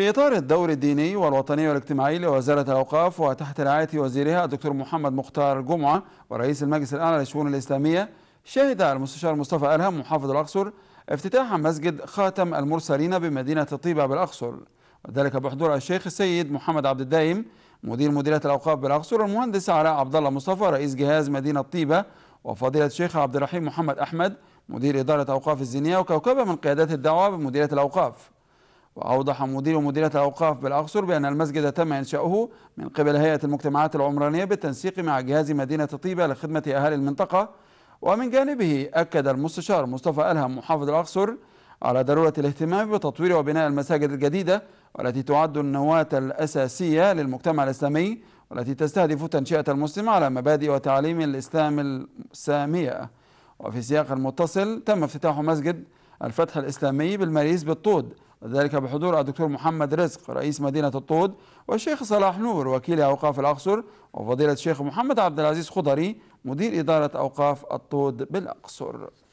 في إطار الدور الديني والوطني والاجتماعي لوزارة الأوقاف وتحت رعاية وزيرها الدكتور محمد مختار جمعة ورئيس المجلس الأعلى للشؤون الإسلامية شهد المستشار مصطفى ألهم محافظ الأقصر افتتاح مسجد خاتم المرسلين بمدينة طيبة بالأقصر وذلك بحضور الشيخ السيد محمد عبد الدايم مدير مديرية الأوقاف بالأقصر والمهندس علاء عبد الله مصطفى رئيس جهاز مدينة طيبة وفضيلة الشيخ عبد الرحيم محمد أحمد مدير إدارة أوقاف الزينية وكوكبة من قيادات الدعوة بمديرية الأوقاف وأوضح مدير ومديرة الأوقاف بالأقصر بأن المسجد تم إنشاؤه من قبل هيئة المجتمعات العمرانية بالتنسيق مع جهاز مدينة طيبة لخدمة أهالي المنطقة ومن جانبه أكد المستشار مصطفى ألهم محافظ الأقصر على ضرورة الاهتمام بتطوير وبناء المساجد الجديدة والتي تعد النواة الأساسية للمجتمع الإسلامي والتي تستهدف تنشئة المسلم على مبادئ وتعاليم الإسلام السامية وفي سياق المتصل تم افتتاح مسجد الفتح الإسلامي بالمريز بالطود ذلك بحضور الدكتور محمد رزق رئيس مدينة الطود والشيخ صلاح نور وكيل أوقاف الأقصر وفضيلة الشيخ محمد عبد العزيز خضري مدير إدارة أوقاف الطود بالأقصر